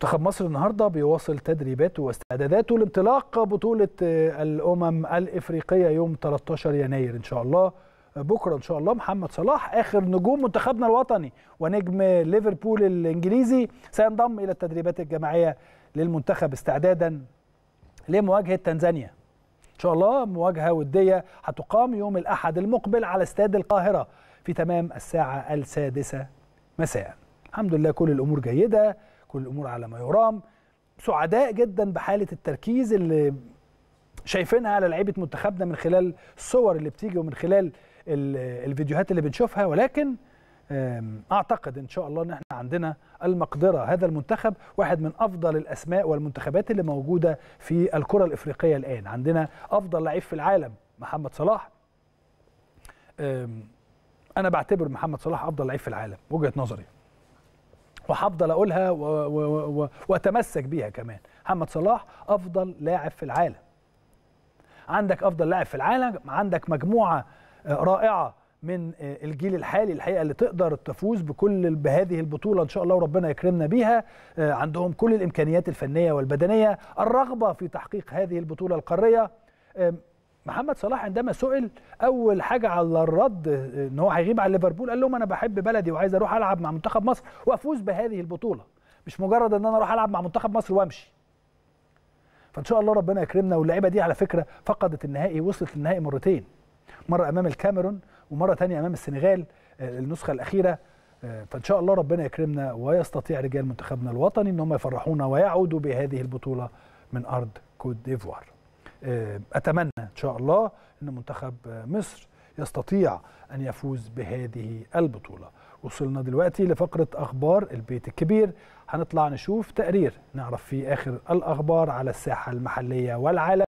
منتخب مصر النهارده بيواصل تدريباته واستعداداته لانطلاق بطوله آه، الامم الافريقيه يوم 13 يناير ان شاء الله آه، بكره ان شاء الله محمد صلاح اخر نجوم منتخبنا الوطني ونجم ليفربول الانجليزي سينضم الى التدريبات الجماعيه للمنتخب استعدادا لمواجهه تنزانيا ان شاء الله مواجهه وديه هتقام يوم الاحد المقبل على استاد القاهره في تمام الساعه السادسه مساء الحمد لله كل الامور جيده كل الامور على ما يرام سعداء جدا بحاله التركيز اللي شايفينها على لعيبه منتخبنا من خلال الصور اللي بتيجي ومن خلال الفيديوهات اللي بنشوفها ولكن اعتقد ان شاء الله ان احنا عندنا المقدره هذا المنتخب واحد من افضل الاسماء والمنتخبات اللي موجوده في الكره الافريقيه الان عندنا افضل لعيب في العالم محمد صلاح انا بعتبر محمد صلاح افضل لعيب في العالم وجهه نظري وهفضل اقولها و... و... و... واتمسك بيها كمان محمد صلاح افضل لاعب في العالم عندك افضل لاعب في العالم عندك مجموعه آه، رائعه من آه، الجيل الحالي الحقيقه اللي تقدر تفوز بكل بهذه البطوله ان شاء الله وربنا يكرمنا بيها آه، عندهم كل الامكانيات الفنيه والبدنيه الرغبه في تحقيق هذه البطوله القاريه محمد صلاح عندما سئل اول حاجه على الرد ان هو هيغيب على ليفربول قال لهم انا بحب بلدي وعايز اروح العب مع منتخب مصر وافوز بهذه البطوله مش مجرد ان انا اروح العب مع منتخب مصر وامشي فان شاء الله ربنا يكرمنا واللعيبه دي على فكره فقدت النهائي وصلت للنهائي مرتين مره امام الكاميرون ومره ثانيه امام السنغال آه، النسخه الاخيره آه، فان شاء الله ربنا يكرمنا ويستطيع رجال منتخبنا الوطني ان هم يفرحونا ويعودوا بهذه البطوله من ارض كوت ديفوار آه، اتمنى ان شاء الله ان منتخب مصر يستطيع ان يفوز بهذه البطوله وصلنا دلوقتي لفقره اخبار البيت الكبير هنطلع نشوف تقرير نعرف فيه اخر الاخبار على الساحه المحليه والعالميه